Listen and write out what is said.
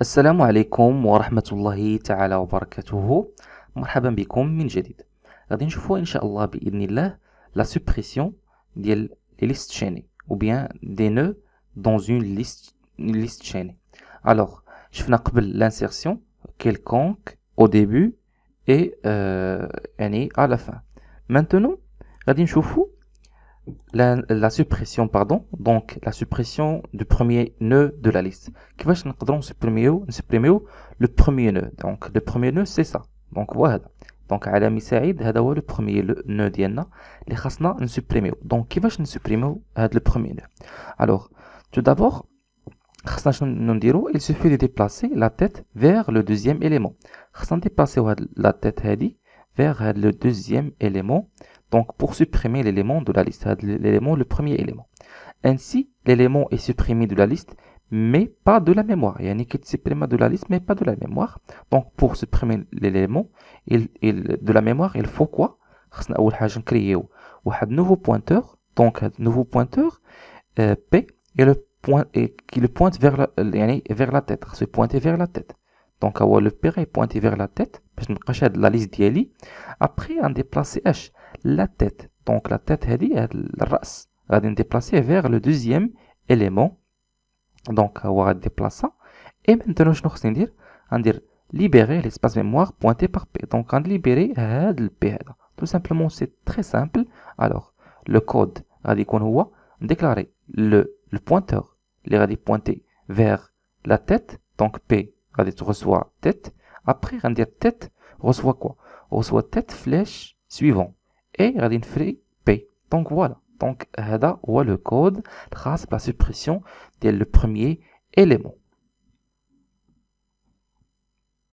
السلام عليكم ورحمة الله تعالى وبركاته مرحبا بكم من جديد غادي نشوفوا ان شاء الله باذن الله لا سوبريسيون ديال لي ليست شيني او بيان دي نو دون اون ليست ليست شيني الوغ شفنا قبل لانسيرسيون كيلكونك او ديبي اي يعني على لا فان مانتونو غادي نشوفوا la, suppression, pardon, donc la suppression du premier nœud de la liste. qui va supprimer, le premier nœud Donc le premier nœud c'est ça. Donc voilà. Donc Adam il هذا le premier nœud ديالنا اللي خاصنا Donc va va supprimer le premier nœud Alors tout d'abord Il suffit de déplacer la tête vers le deuxième élément. de déplacer la tête vers le deuxième élément. Donc pour supprimer l'élément de la liste, euh, l'élément, le premier élément. Ainsi, l'élément est supprimé de la liste, mais pas de la mémoire. Il y a une équipe de la liste, mais pas de la mémoire. Donc pour supprimer l'élément de la mémoire, il faut quoi Il créer un nouveau pointeur. Donc un euh, nouveau pointeur euh, P et le point qui le pointe vers la vers la tête. Se pointer vers la tête. Donc le P est pointé vers la tête. Parce que la liste d'Eli. Après, on déplace H la tête. Donc la tête, elle est race elle déplacer vers le deuxième élément. Donc on va déplacer. Et maintenant, je vais dire, on dire libérer l'espace mémoire pointé par P. Donc on libérer le P. Tout simplement, c'est très simple. Alors, le code, on va déclarer le, le pointeur, les radis pointer vers la tête. Donc P, dit reçoit tête. Après, on dire tête reçoit quoi Reçoit tête flèche suivant et غادي P. Donc voilà. Donc هذا le code trace la suppression dès le premier élément.